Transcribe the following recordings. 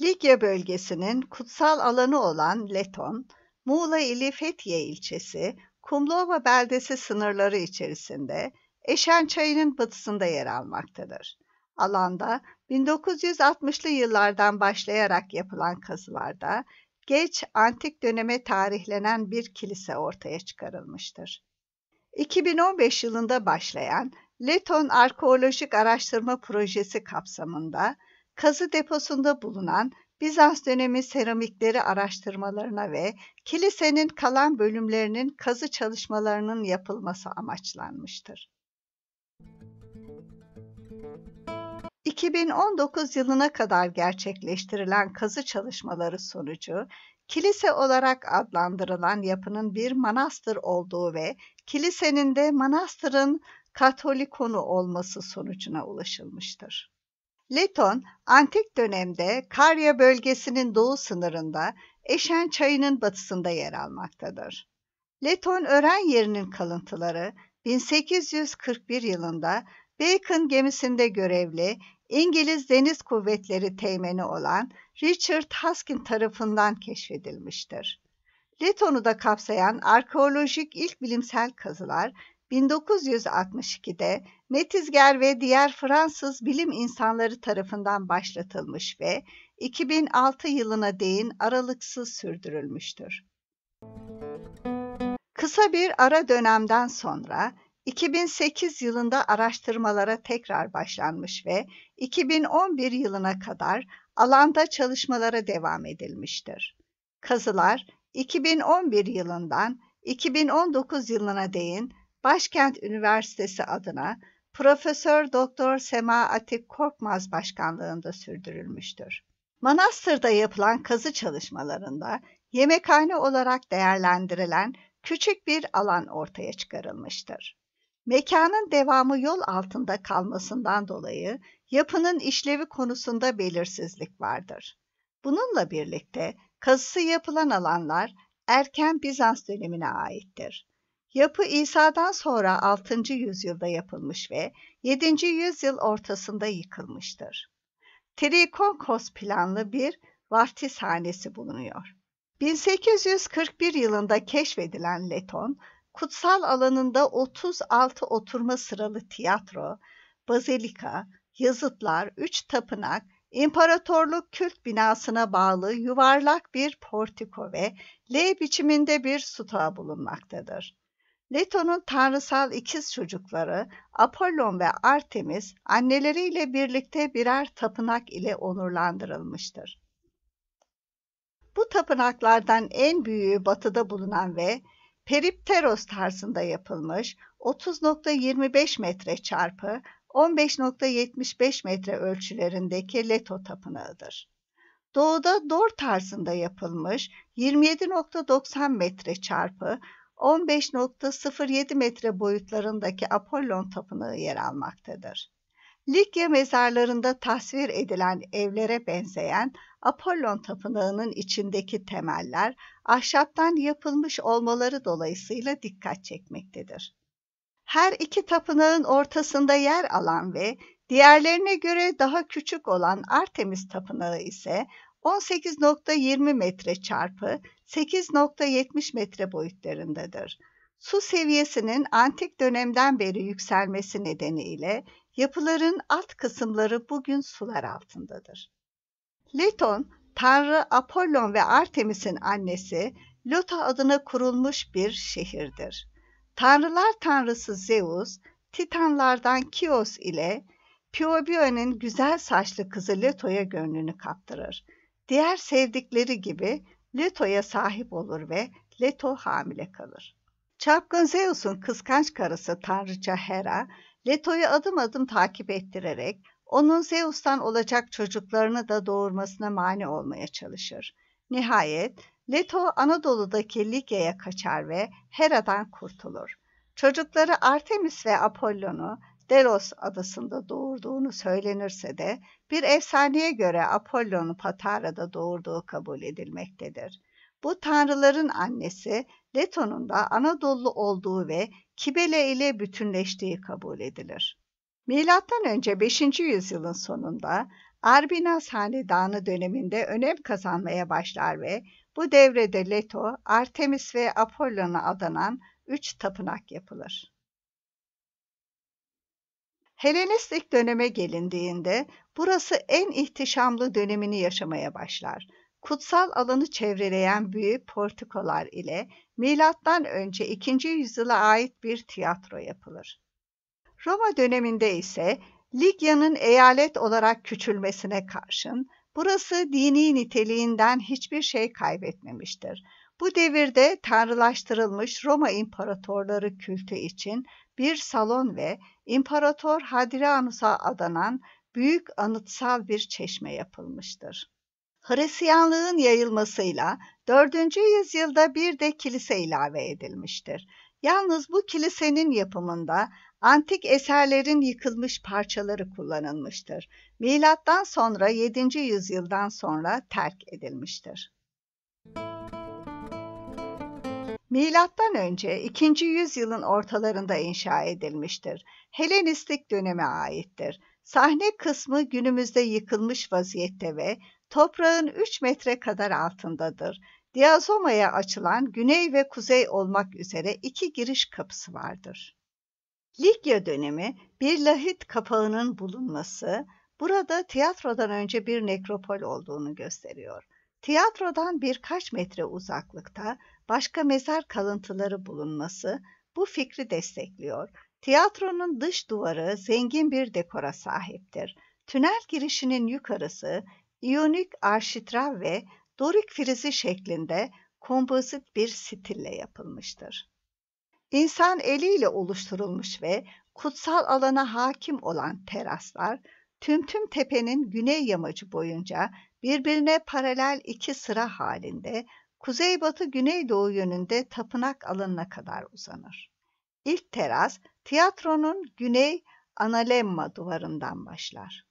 Ligya bölgesinin kutsal alanı olan Leton, Muğla ili Fethiye ilçesi, Kumluova beldesi sınırları içerisinde Eşen Çayı'nın batısında yer almaktadır. Alanda 1960'lı yıllardan başlayarak yapılan kazılarda geç antik döneme tarihlenen bir kilise ortaya çıkarılmıştır. 2015 yılında başlayan Leton Arkeolojik Araştırma Projesi kapsamında kazı deposunda bulunan Bizans dönemi seramikleri araştırmalarına ve kilisenin kalan bölümlerinin kazı çalışmalarının yapılması amaçlanmıştır. 2019 yılına kadar gerçekleştirilen kazı çalışmaları sonucu kilise olarak adlandırılan yapının bir manastır olduğu ve kilisenin de manastırın katolikonu olması sonucuna ulaşılmıştır. Leton, antik dönemde Karya bölgesinin doğu sınırında Eşen Çayı'nın batısında yer almaktadır. Leton ören yerinin kalıntıları 1841 yılında Bacon gemisinde görevli İngiliz Deniz Kuvvetleri teğmeni olan Richard Haskin tarafından keşfedilmiştir. Leton'u da kapsayan arkeolojik ilk bilimsel kazılar 1962'de Metizger ve diğer Fransız bilim insanları tarafından başlatılmış ve 2006 yılına değin aralıksız sürdürülmüştür. Kısa bir ara dönemden sonra 2008 yılında araştırmalara tekrar başlanmış ve 2011 yılına kadar alanda çalışmalara devam edilmiştir. Kazılar 2011 yılından 2019 yılına değin Başkent Üniversitesi adına Profesör Doktor Sema Atik Korkmaz başkanlığında sürdürülmüştür. Manastır'da yapılan kazı çalışmalarında yemekhane olarak değerlendirilen küçük bir alan ortaya çıkarılmıştır. Mekanın devamı yol altında kalmasından dolayı yapının işlevi konusunda belirsizlik vardır. Bununla birlikte kazısı yapılan alanlar erken Bizans dönemine aittir. Yapı İsa'dan sonra 6. yüzyılda yapılmış ve 7. yüzyıl ortasında yıkılmıştır. Trikonkos planlı bir vaftizhanesi bulunuyor. 1841 yılında keşfedilen Leton, kutsal alanında 36 oturma sıralı tiyatro, bazilika, yazıtlar, 3 tapınak, imparatorluk kült binasına bağlı yuvarlak bir portiko ve L biçiminde bir sütuna bulunmaktadır. Leto'nun tanrısal ikiz çocukları Apollon ve Artemis anneleriyle birlikte birer tapınak ile onurlandırılmıştır. Bu tapınaklardan en büyüğü batıda bulunan ve Peripteros tarzında yapılmış 30.25 metre çarpı 15.75 metre ölçülerindeki Leto tapınağıdır. Doğuda Dor tarzında yapılmış 27.90 metre çarpı 15.07 metre boyutlarındaki Apollon Tapınağı yer almaktadır. Likya mezarlarında tasvir edilen evlere benzeyen Apollon Tapınağı'nın içindeki temeller ahşaptan yapılmış olmaları dolayısıyla dikkat çekmektedir. Her iki tapınağın ortasında yer alan ve diğerlerine göre daha küçük olan Artemis Tapınağı ise 18.20 metre çarpı 8.70 metre boyutlarındadır. Su seviyesinin antik dönemden beri yükselmesi nedeniyle yapıların alt kısımları bugün sular altındadır. Leton, Tanrı Apollon ve Artemis'in annesi Lota adına kurulmuş bir şehirdir. Tanrılar tanrısı Zeus, Titanlardan Kios ile Piobia'nın güzel saçlı kızı Leto'ya gönlünü kaptırır. Diğer sevdikleri gibi Leto'ya sahip olur ve Leto hamile kalır. Çapkın Zeus'un kıskanç karısı tanrıça Hera, Leto'yu adım adım takip ettirerek onun Zeus'tan olacak çocuklarını da doğurmasına mani olmaya çalışır. Nihayet Leto Anadolu'daki Ligya'ya kaçar ve Hera'dan kurtulur. Çocukları Artemis ve Apollon'u Delos adasında doğurduğunu söylenirse de bir efsaneye göre Apollon'u Patara'da doğurduğu kabul edilmektedir. Bu tanrıların annesi Leton'un da Anadolu olduğu ve Kibele ile bütünleştiği kabul edilir. M.Ö. 5. yüzyılın sonunda Arbinas Hanedanı döneminde önem kazanmaya başlar ve bu devrede Leto, Artemis ve Apollon'a adanan üç tapınak yapılır. Helenistik döneme gelindiğinde Burası en ihtişamlı dönemini yaşamaya başlar. Kutsal alanı çevreleyen büyük portikolar ile milattan önce 2. yüzyıla ait bir tiyatro yapılır. Roma döneminde ise Ligya'nın eyalet olarak küçülmesine karşın burası dini niteliğinden hiçbir şey kaybetmemiştir. Bu devirde tanrılaştırılmış Roma imparatorları kültü için bir salon ve İmparator Hadrianus'a adanan büyük anıtsal bir çeşme yapılmıştır. Hristiyanlığın yayılmasıyla 4. yüzyılda bir de kilise ilave edilmiştir. Yalnız bu kilisenin yapımında antik eserlerin yıkılmış parçaları kullanılmıştır. Milattan sonra 7. yüzyıldan sonra terk edilmiştir. Milattan önce 2. yüzyılın ortalarında inşa edilmiştir. Helenistik döneme aittir. Sahne kısmı günümüzde yıkılmış vaziyette ve toprağın 3 metre kadar altındadır. Diazoma'ya açılan güney ve kuzey olmak üzere iki giriş kapısı vardır. Likya dönemi bir lahit kapağının bulunması burada tiyatrodan önce bir nekropol olduğunu gösteriyor. Tiyatrodan birkaç metre uzaklıkta başka mezar kalıntıları bulunması bu fikri destekliyor. Tiyatronun dış duvarı zengin bir dekora sahiptir. Tünel girişinin yukarısı iyonik arşitrav ve dorik frizi şeklinde kompozit bir stille yapılmıştır. İnsan eliyle oluşturulmuş ve kutsal alana hakim olan teraslar, tümtüm tepenin güney yamacı boyunca birbirine paralel iki sıra halinde kuzeybatı güneydoğu yönünde tapınak alanına kadar uzanır. İlk teras tiyatronun güney analemma duvarından başlar.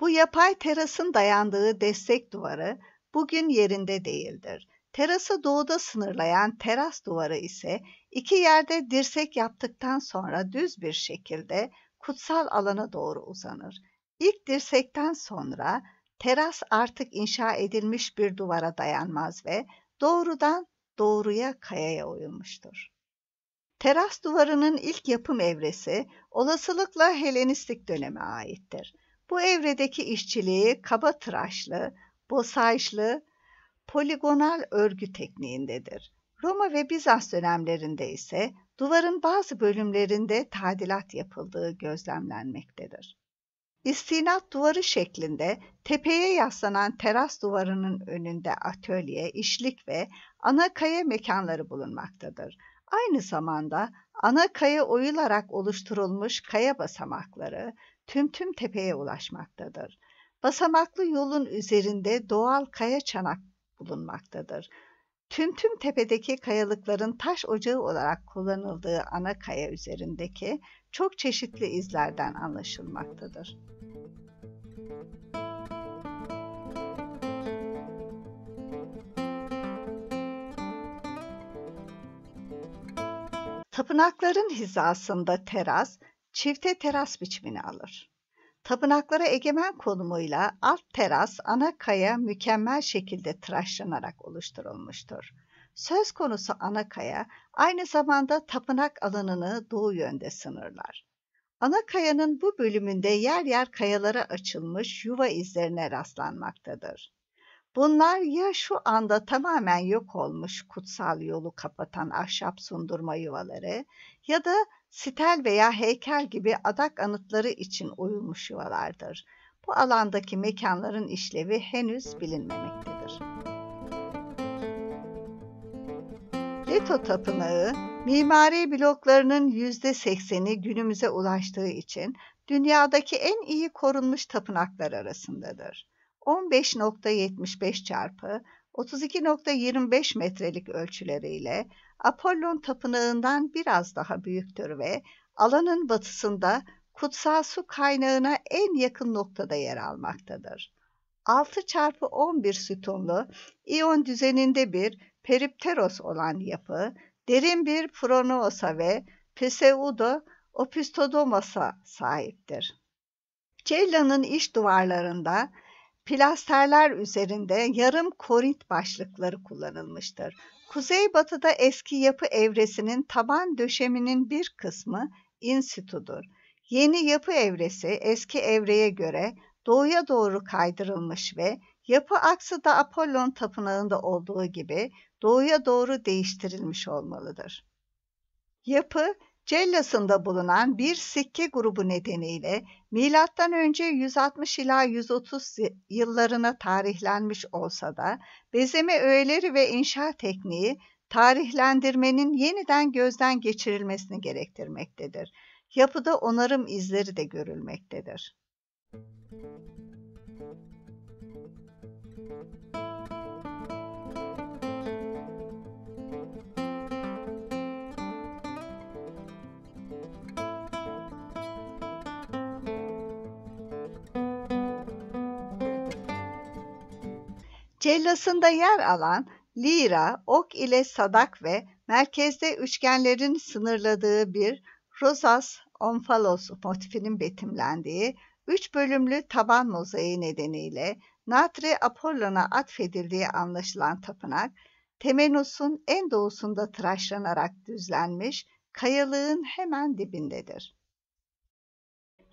Bu yapay terasın dayandığı destek duvarı bugün yerinde değildir. Terası doğuda sınırlayan teras duvarı ise iki yerde dirsek yaptıktan sonra düz bir şekilde kutsal alana doğru uzanır. İlk dirsekten sonra teras artık inşa edilmiş bir duvara dayanmaz ve doğrudan doğruya kayaya oyulmuştur. Teras duvarının ilk yapım evresi olasılıkla Helenistik döneme aittir. Bu evredeki işçiliği kaba tıraşlı, bosajlı, poligonal örgü tekniğindedir. Roma ve Bizans dönemlerinde ise duvarın bazı bölümlerinde tadilat yapıldığı gözlemlenmektedir. İstinat duvarı şeklinde tepeye yaslanan teras duvarının önünde atölye, işlik ve ana kaya mekanları bulunmaktadır. Aynı zamanda ana kaya oyularak oluşturulmuş kaya basamakları tüm tüm tepeye ulaşmaktadır. Basamaklı yolun üzerinde doğal kaya çanak bulunmaktadır. Tüm tüm tepedeki kayalıkların taş ocağı olarak kullanıldığı ana kaya üzerindeki çok çeşitli izlerden anlaşılmaktadır. Tapınakların hizasında teras, çifte teras biçimini alır. Tapınaklara egemen konumuyla alt teras ana kaya mükemmel şekilde tıraşlanarak oluşturulmuştur. Söz konusu ana kaya aynı zamanda tapınak alanını doğu yönde sınırlar. Ana kayanın bu bölümünde yer yer kayalara açılmış yuva izlerine rastlanmaktadır. Bunlar ya şu anda tamamen yok olmuş kutsal yolu kapatan ahşap sundurma yuvaları ya da sitel veya heykel gibi adak anıtları için oyulmuş yuvalardır. Bu alandaki mekanların işlevi henüz bilinmemektedir. Leto Tapınağı, mimari bloklarının %80'i günümüze ulaştığı için dünyadaki en iyi korunmuş tapınaklar arasındadır. 15.75 çarpı 32.25 metrelik ölçüleriyle Apollon tapınağından biraz daha büyüktür ve alanın batısında kutsal su kaynağına en yakın noktada yer almaktadır. 6 çarpı 11 sütunlu iyon düzeninde bir peripteros olan yapı, derin bir pronoosa ve pseudo opistodomasa sahiptir. Cella'nın iç duvarlarında plasterler üzerinde yarım korint başlıkları kullanılmıştır. Kuzeybatıda eski yapı evresinin taban döşeminin bir kısmı institüdür. Yeni yapı evresi eski evreye göre doğuya doğru kaydırılmış ve yapı aksı da Apollon tapınağında olduğu gibi doğuya doğru değiştirilmiş olmalıdır. Yapı Cellasında bulunan bir sikke grubu nedeniyle M.Ö. 160 ila 130 yıllarına tarihlenmiş olsa da bezeme öğeleri ve inşa tekniği tarihlendirmenin yeniden gözden geçirilmesini gerektirmektedir. Yapıda onarım izleri de görülmektedir. Müzik Cellasında yer alan lira, ok ile sadak ve merkezde üçgenlerin sınırladığı bir Rosas Omphalos motifinin betimlendiği üç bölümlü taban mozaiği nedeniyle Natre Apollon'a atfedildiği anlaşılan tapınak, Temenos'un en doğusunda tıraşlanarak düzlenmiş kayalığın hemen dibindedir.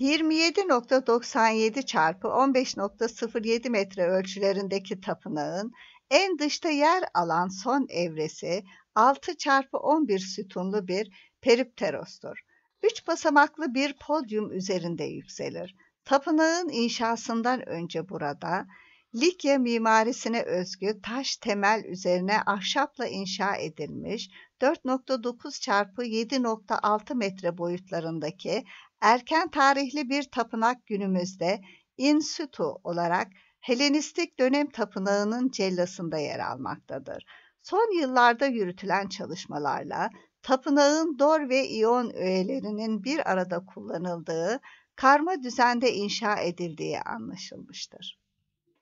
27.97 çarpı 15.07 metre ölçülerindeki tapınağın en dışta yer alan son evresi 6 çarpı 11 sütunlu bir peripterostur. 3 basamaklı bir podyum üzerinde yükselir. Tapınağın inşasından önce burada Likya mimarisine özgü taş temel üzerine ahşapla inşa edilmiş 4.9 çarpı 7.6 metre boyutlarındaki erken tarihli bir tapınak günümüzde insitu olarak Helenistik dönem tapınağının cellasında yer almaktadır. Son yıllarda yürütülen çalışmalarla tapınağın dor ve iyon öğelerinin bir arada kullanıldığı karma düzende inşa edildiği anlaşılmıştır.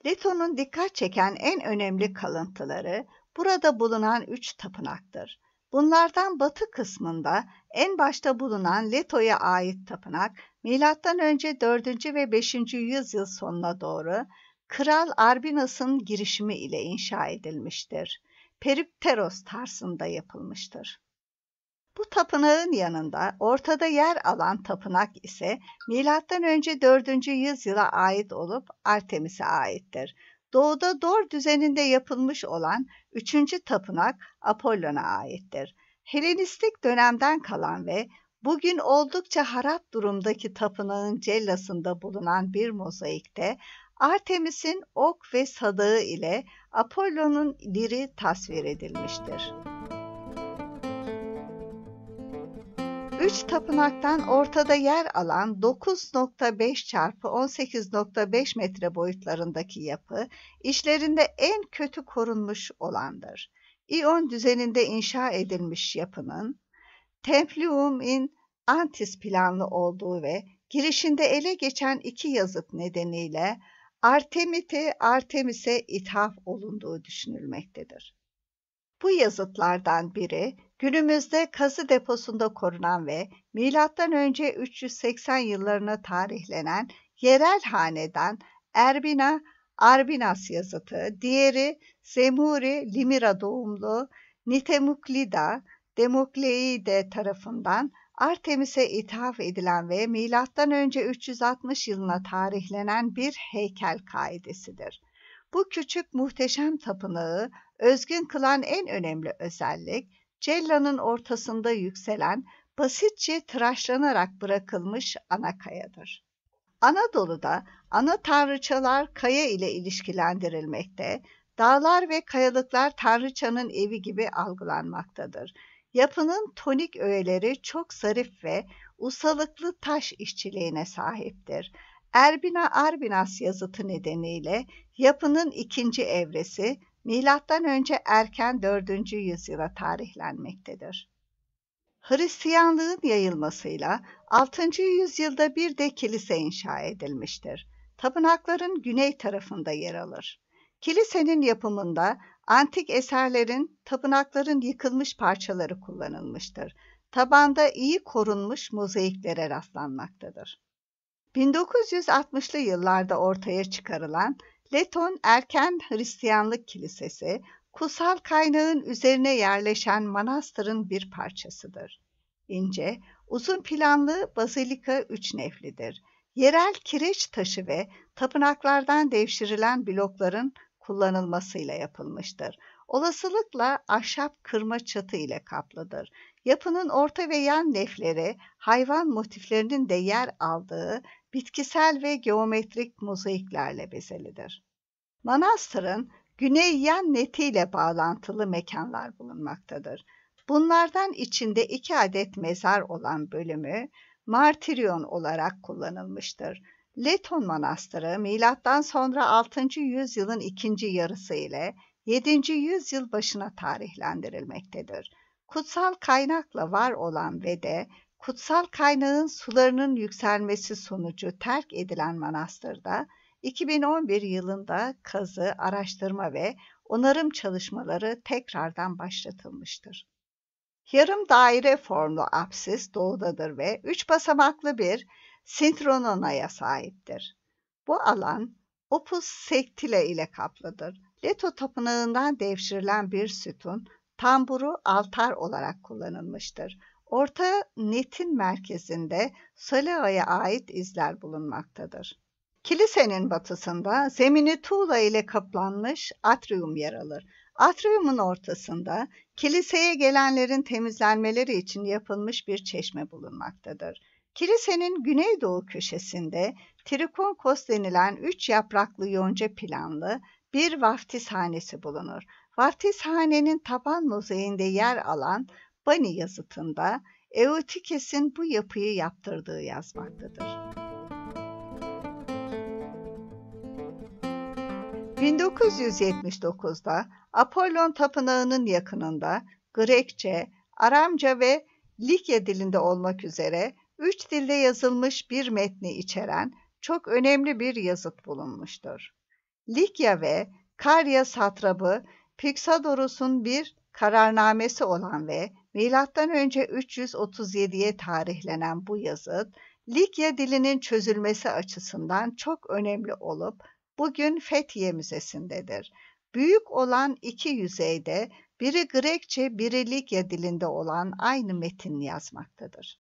Leto'nun dikkat çeken en önemli kalıntıları burada bulunan üç tapınaktır. Bunlardan batı kısmında en başta bulunan Leto'ya ait tapınak M.Ö. 4. ve 5. yüzyıl sonuna doğru Kral Arbinas'ın girişimi ile inşa edilmiştir. Peripteros tarzında yapılmıştır. Bu tapınağın yanında ortada yer alan tapınak ise M.Ö. 4. yüzyıla ait olup Artemis'e aittir. Doğuda Dor düzeninde yapılmış olan 3. tapınak Apollon'a aittir. Helenistik dönemden kalan ve bugün oldukça harap durumdaki tapınağın cellasında bulunan bir mozaikte Artemis'in ok ve sadağı ile Apollo'nun diri tasvir edilmiştir. Üç tapınaktan ortada yer alan 9.5 çarpı 18.5 metre boyutlarındaki yapı, işlerinde en kötü korunmuş olandır. İyon düzeninde inşa edilmiş yapının Templium'in antis planlı olduğu ve girişinde ele geçen iki yazıt nedeniyle Artemit'e Artemis'e ithaf olunduğu düşünülmektedir. Bu yazıtlardan biri günümüzde kazı deposunda korunan ve M.Ö. 380 yıllarına tarihlenen yerel hanedan Erbina Arbinas yazıtı, diğeri Zemuri Limira doğumlu Nitemuklida Demokleide tarafından Artemis'e ithaf edilen ve M.Ö. 360 yılına tarihlenen bir heykel kaidesidir. Bu küçük muhteşem tapınağı özgün kılan en önemli özellik, cellanın ortasında yükselen basitçe tıraşlanarak bırakılmış ana kayadır. Anadolu'da ana tanrıçalar kaya ile ilişkilendirilmekte, dağlar ve kayalıklar tanrıçanın evi gibi algılanmaktadır. Yapının tonik öğeleri çok zarif ve usalıklı taş işçiliğine sahiptir. Erbina Arbinas yazıtı nedeniyle yapının ikinci evresi M.Ö. erken 4. yüzyıla tarihlenmektedir. Hristiyanlığın yayılmasıyla 6. yüzyılda bir de kilise inşa edilmiştir. Tapınakların güney tarafında yer alır. Kilisenin yapımında antik eserlerin tapınakların yıkılmış parçaları kullanılmıştır. Tabanda iyi korunmuş mozaiklere rastlanmaktadır. 1960'lı yıllarda ortaya çıkarılan Leton Erken Hristiyanlık Kilisesi kutsal kaynağın üzerine yerleşen manastırın bir parçasıdır. İnce, uzun planlı bazilika üç neflidir. Yerel kireç taşı ve tapınaklardan devşirilen blokların kullanılmasıyla yapılmıştır. Olasılıkla ahşap kırma çatı ile kaplıdır. Yapının orta ve yan lefleri hayvan motiflerinin de yer aldığı bitkisel ve geometrik mozaiklerle bezelidir. Manastırın güney yan Neti ile bağlantılı mekanlar bulunmaktadır. Bunlardan içinde iki adet mezar olan bölümü martiryon olarak kullanılmıştır. Leton Manastırı milattan sonra 6. yüzyılın ikinci yarısı ile 7. yüzyıl başına tarihlendirilmektedir. Kutsal kaynakla var olan ve de kutsal kaynağın sularının yükselmesi sonucu terk edilen manastırda 2011 yılında kazı, araştırma ve onarım çalışmaları tekrardan başlatılmıştır. Yarım daire formlu apsis doğudadır ve üç basamaklı bir sintrononaya sahiptir. Bu alan opus sectile ile kaplıdır. Leto tapınağından devşirilen bir sütun tamburu altar olarak kullanılmıştır. Orta netin merkezinde Soleo'ya ait izler bulunmaktadır. Kilisenin batısında zemini tuğla ile kaplanmış atrium yer alır. Atriumun ortasında kiliseye gelenlerin temizlenmeleri için yapılmış bir çeşme bulunmaktadır. Kilisenin güneydoğu köşesinde trikonkos denilen üç yapraklı yonca planlı bir vaftizhanesi bulunur. Vaftizhanenin taban mozeyinde yer alan Bani yazıtında Eutikes'in bu yapıyı yaptırdığı yazmaktadır. 1979'da Apollon Tapınağı'nın yakınında Grekçe, Aramca ve Likya dilinde olmak üzere üç dilde yazılmış bir metni içeren çok önemli bir yazıt bulunmuştur. Likya ve Karya satrabı Piksadorus'un bir kararnamesi olan ve M.Ö. 337'ye tarihlenen bu yazıt, Likya dilinin çözülmesi açısından çok önemli olup bugün Fethiye Müzesi'ndedir. Büyük olan iki yüzeyde biri Grekçe, biri Likya dilinde olan aynı metin yazmaktadır.